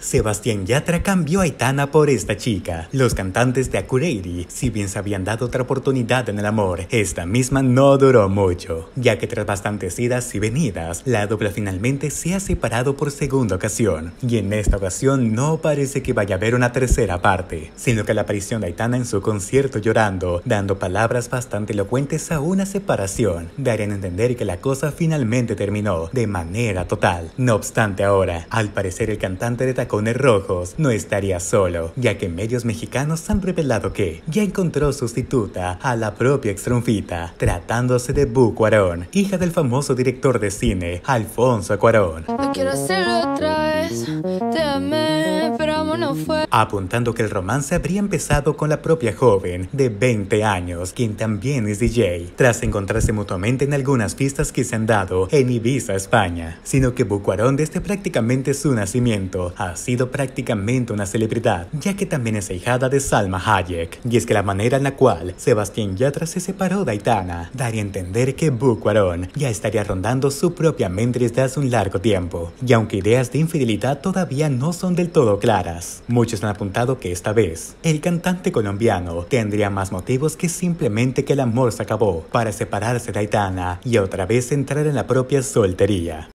Sebastián Yatra cambió a Aitana por esta chica. Los cantantes de Akureiri, si bien se habían dado otra oportunidad en el amor, esta misma no duró mucho, ya que tras bastantes idas y venidas, la dupla finalmente se ha separado por segunda ocasión, y en esta ocasión no parece que vaya a haber una tercera parte, sino que la aparición de Aitana en su concierto llorando, dando palabras bastante elocuentes a una separación, darían a entender que la cosa finalmente terminó de manera total. No obstante ahora, al parecer el cantante de el rojos no estaría solo, ya que medios mexicanos han revelado que ya encontró sustituta a la propia extronfita, tratándose de Bu Cuarón, hija del famoso director de cine Alfonso Cuarón. quiero Apuntando que el romance habría empezado con la propia joven de 20 años, quien también es DJ, tras encontrarse mutuamente en algunas fiestas que se han dado en Ibiza, España, sino que Bucuarón desde prácticamente su nacimiento ha sido prácticamente una celebridad, ya que también es hijada de Salma Hayek, y es que la manera en la cual Sebastián Yatra se separó de Aitana daría a entender que Bucuarón ya estaría rondando su propia mente desde hace un largo tiempo, y aunque ideas de infidelidad todavía no son del todo claras, Muchos han apuntado que esta vez el cantante colombiano tendría más motivos que simplemente que el amor se acabó para separarse de Aitana y otra vez entrar en la propia soltería.